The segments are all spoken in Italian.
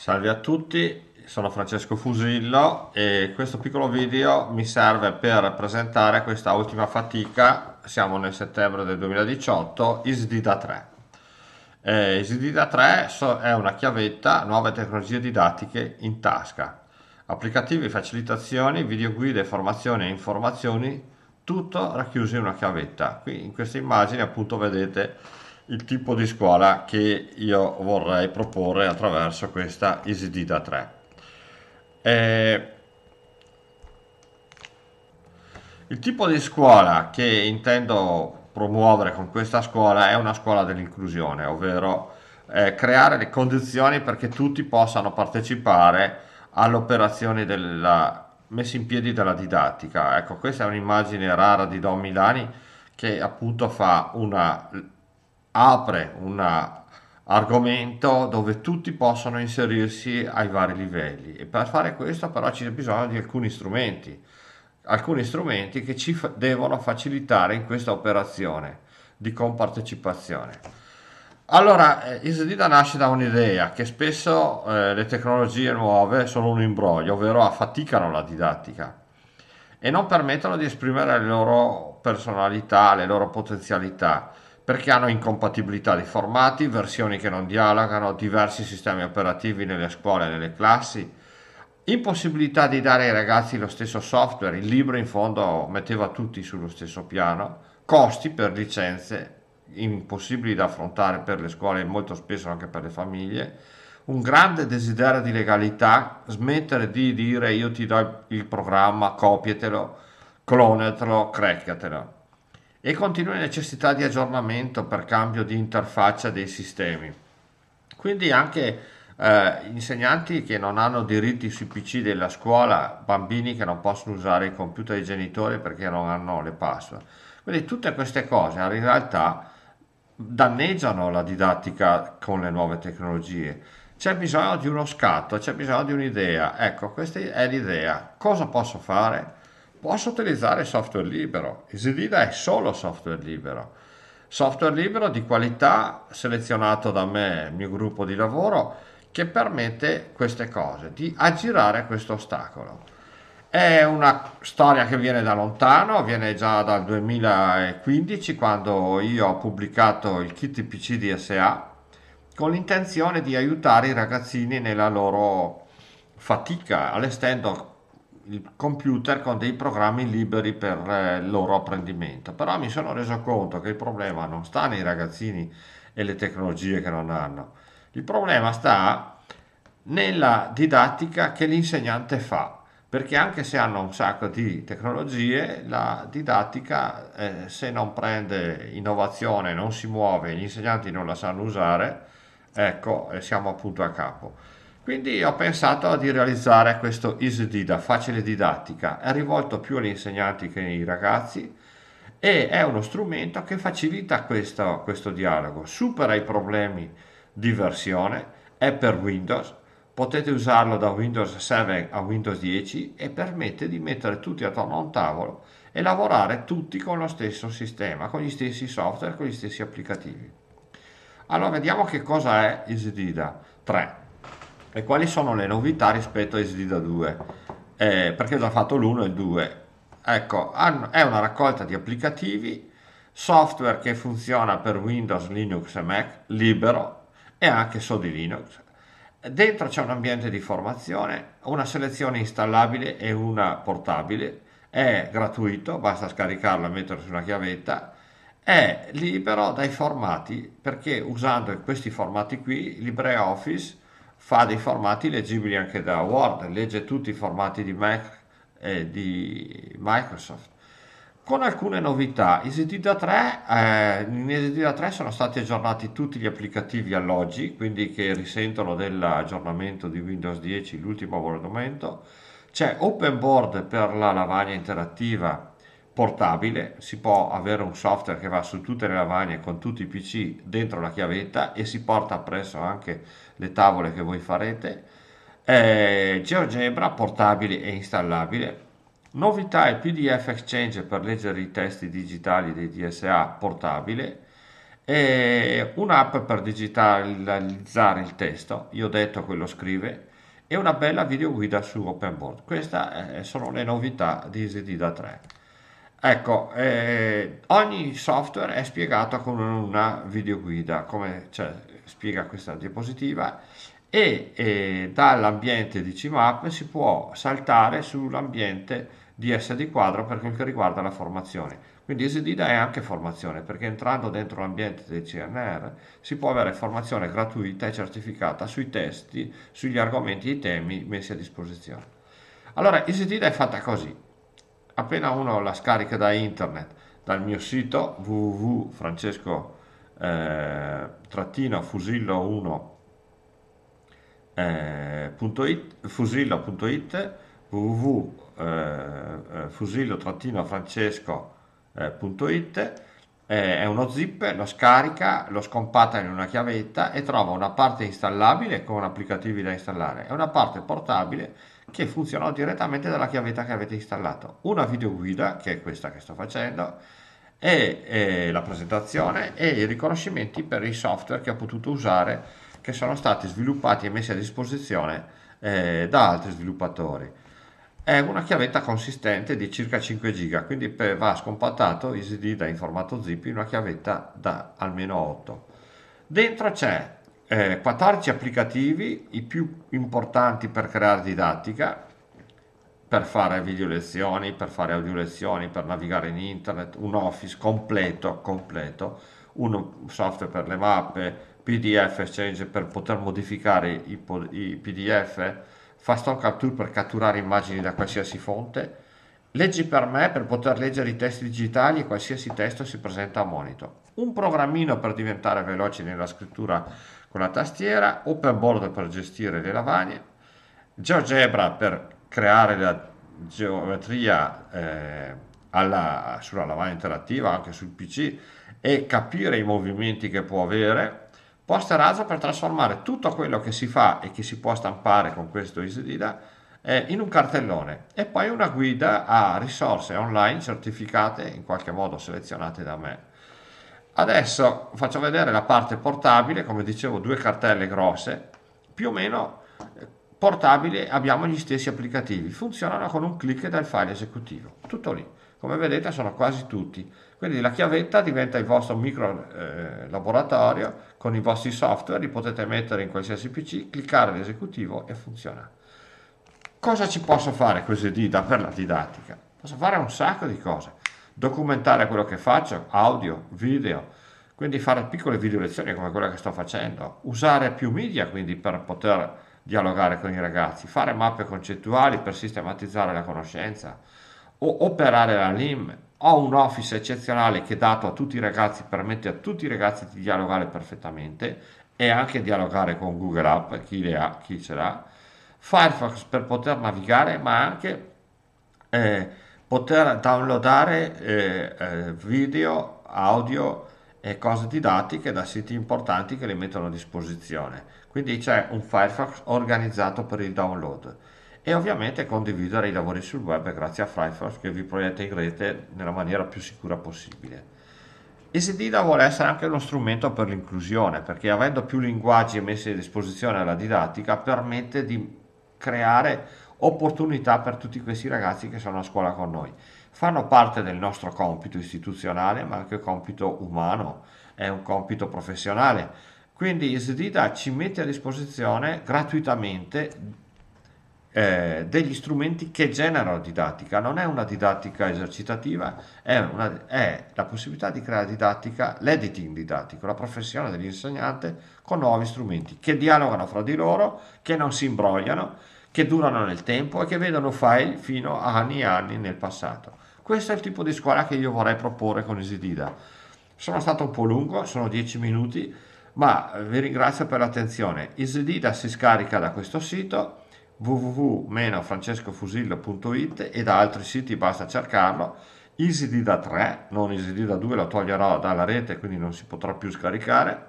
Salve a tutti, sono Francesco Fusillo e questo piccolo video mi serve per presentare questa ultima fatica, siamo nel settembre del 2018, ISDIDA 3. Eh, ISDIDA 3 è una chiavetta nuove tecnologie didattiche in tasca, applicativi, facilitazioni, videoguide, formazioni e informazioni, tutto racchiuso in una chiavetta. Qui in queste immagini appunto vedete il tipo di scuola che io vorrei proporre attraverso questa EasyD da 3. Eh, il tipo di scuola che intendo promuovere con questa scuola è una scuola dell'inclusione, ovvero eh, creare le condizioni perché tutti possano partecipare all'operazione della messa in piedi della didattica. Ecco, questa è un'immagine rara di Don Milani che appunto fa una apre un argomento dove tutti possono inserirsi ai vari livelli e per fare questo però c'è bisogno di alcuni strumenti, alcuni strumenti che ci fa- devono facilitare in questa operazione di compartecipazione. Allora, eh, Isdida nasce da un'idea che spesso eh, le tecnologie nuove sono un imbroglio, ovvero affaticano la didattica e non permettono di esprimere le loro personalità, le loro potenzialità perché hanno incompatibilità di formati, versioni che non dialogano, diversi sistemi operativi nelle scuole e nelle classi, impossibilità di dare ai ragazzi lo stesso software, il libro in fondo metteva tutti sullo stesso piano, costi per licenze impossibili da affrontare per le scuole e molto spesso anche per le famiglie, un grande desiderio di legalità, smettere di dire io ti do il programma, copietelo, clonetelo, crackatelo e continue necessità di aggiornamento per cambio di interfaccia dei sistemi. Quindi anche eh, insegnanti che non hanno diritti sui PC della scuola, bambini che non possono usare i computer dei genitori perché non hanno le password. Quindi tutte queste cose in realtà danneggiano la didattica con le nuove tecnologie. C'è bisogno di uno scatto, c'è bisogno di un'idea. Ecco, questa è l'idea. Cosa posso fare? Posso utilizzare software libero, Easylead è solo software libero. Software libero di qualità selezionato da me, il mio gruppo di lavoro, che permette queste cose, di aggirare questo ostacolo. È una storia che viene da lontano, viene già dal 2015 quando io ho pubblicato il kit PC di SA con l'intenzione di aiutare i ragazzini nella loro fatica, allestendo il computer con dei programmi liberi per eh, il loro apprendimento, però mi sono reso conto che il problema non sta nei ragazzini e le tecnologie che non hanno, il problema sta nella didattica che l'insegnante fa, perché anche se hanno un sacco di tecnologie, la didattica eh, se non prende innovazione, non si muove, gli insegnanti non la sanno usare, ecco, eh, siamo appunto a capo. Quindi ho pensato di realizzare questo EasyDida, facile didattica, è rivolto più agli insegnanti che ai ragazzi e è uno strumento che facilita questo, questo dialogo, supera i problemi di versione, è per Windows, potete usarlo da Windows 7 a Windows 10 e permette di mettere tutti attorno a un tavolo e lavorare tutti con lo stesso sistema, con gli stessi software, con gli stessi applicativi. Allora vediamo che cosa è EasyDida 3 e quali sono le novità rispetto a Esdida 2, eh, perché ho già fatto l'1 e il 2. Ecco, è una raccolta di applicativi, software che funziona per Windows, Linux e Mac, libero, e anche solo di Linux. Dentro c'è un ambiente di formazione, una selezione installabile e una portabile, è gratuito, basta scaricarlo e metterlo su una chiavetta, è libero dai formati perché usando questi formati qui, LibreOffice, fa dei formati leggibili anche da Word, legge tutti i formati di, Mac, eh, di Microsoft. Con alcune novità, esitita 3 eh, in esitita 3 sono stati aggiornati tutti gli applicativi alloggi, quindi che risentono dell'aggiornamento di Windows 10, l'ultimo aggiornamento. C'è Open Board per la lavagna interattiva portabile, si può avere un software che va su tutte le lavagne con tutti i PC dentro la chiavetta e si porta presso anche le tavole che voi farete. Eh, GeoGebra portabile e installabile. Novità è PDF Exchange per leggere i testi digitali dei DSA portabile e un'app per digitalizzare il testo, io ho detto quello scrive, e una bella videoguida su OpenBoard. Queste eh, sono le novità di EasyD da 3. Ecco, eh, ogni software è spiegato con una videoguida, come cioè, spiega questa diapositiva, e eh, dall'ambiente di CMAP si può saltare sull'ambiente di SD quadro per quel che riguarda la formazione. Quindi SDIDA è anche formazione, perché entrando dentro l'ambiente del CNR si può avere formazione gratuita e certificata sui testi, sugli argomenti e i temi messi a disposizione. Allora, SDIDA è fatta così, Appena uno la scarica da internet, dal mio sito www.francesco-fusillo1.it eh, eh, fusillo.it www.fusillo-francesco.it eh, eh, è uno zip, lo scarica, lo scompatta in una chiavetta e trova una parte installabile con applicativi da installare e una parte portabile che funziona direttamente dalla chiavetta che avete installato. Una videoguida, che è questa che sto facendo, e, e la presentazione e i riconoscimenti per i software che ho potuto usare che sono stati sviluppati e messi a disposizione eh, da altri sviluppatori è una chiavetta consistente di circa 5 giga quindi va scompattato EasyD da in formato zip in una chiavetta da almeno 8 dentro c'è eh, 14 applicativi i più importanti per creare didattica per fare video lezioni per fare audio lezioni per navigare in internet un office completo completo un software per le mappe pdf exchange per poter modificare i, i pdf fa stone capture per catturare immagini da qualsiasi fonte, leggi per me per poter leggere i testi digitali e qualsiasi testo si presenta a monito, un programmino per diventare veloci nella scrittura con la tastiera, open board per gestire le lavagne, GeoGebra per creare la geometria eh, alla, sulla lavagna interattiva anche sul PC e capire i movimenti che può avere posta rasa per trasformare tutto quello che si fa e che si può stampare con questo EasyDIDA eh, in un cartellone e poi una guida a risorse online certificate, in qualche modo selezionate da me. Adesso faccio vedere la parte portabile, come dicevo due cartelle grosse, più o meno eh, portabile abbiamo gli stessi applicativi, funzionano con un clic dal file esecutivo, tutto lì come vedete sono quasi tutti. Quindi la chiavetta diventa il vostro micro eh, laboratorio, con i vostri software li potete mettere in qualsiasi PC, cliccare l'esecutivo e funziona. Cosa ci posso fare queste dita per la didattica? Posso fare un sacco di cose, documentare quello che faccio, audio, video, quindi fare piccole video lezioni come quella che sto facendo, usare più media quindi per poter dialogare con i ragazzi, fare mappe concettuali per sistematizzare la conoscenza, o operare la LIM, ho un office eccezionale che dato a tutti i ragazzi permette a tutti i ragazzi di dialogare perfettamente e anche dialogare con Google App, chi, le ha, chi ce l'ha, Firefox per poter navigare ma anche eh, poter downloadare eh, eh, video, audio e cose didattiche da siti importanti che le mettono a disposizione. Quindi c'è un Firefox organizzato per il download e ovviamente condividere i lavori sul web grazie a Firefox che vi proietta in rete nella maniera più sicura possibile. EasyDida vuole essere anche uno strumento per l'inclusione perché avendo più linguaggi messi a disposizione alla didattica permette di creare opportunità per tutti questi ragazzi che sono a scuola con noi. Fanno parte del nostro compito istituzionale ma anche compito umano, è un compito professionale. Quindi EasyDida ci mette a disposizione gratuitamente eh, degli strumenti che generano didattica. Non è una didattica esercitativa, è, una, è la possibilità di creare didattica, l'editing didattico, la professione dell'insegnante con nuovi strumenti che dialogano fra di loro, che non si imbrogliano, che durano nel tempo e che vedono file fino a anni e anni nel passato. Questo è il tipo di scuola che io vorrei proporre con Isidida. Sono stato un po' lungo, sono dieci minuti, ma vi ringrazio per l'attenzione. Isidida si scarica da questo sito, www.francescofusillo.it e da altri siti basta cercarlo. EasyD da 3, non EasyD da 2, lo toglierò dalla rete quindi non si potrà più scaricare.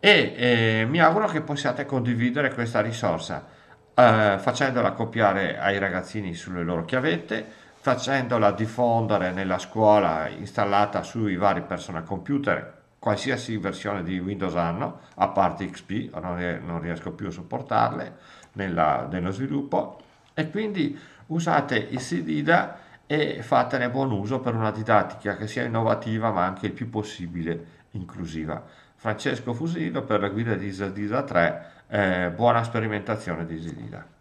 E eh, mi auguro che possiate condividere questa risorsa eh, facendola copiare ai ragazzini sulle loro chiavette facendola diffondere nella scuola installata sui vari personal computer qualsiasi versione di Windows hanno, a parte XP, non riesco più a sopportarle nella, nello sviluppo, e quindi usate il CDIDA e fatene buon uso per una didattica che sia innovativa ma anche il più possibile inclusiva. Francesco Fusillo per la guida di ISA 3, eh, buona sperimentazione di ISIDIDA.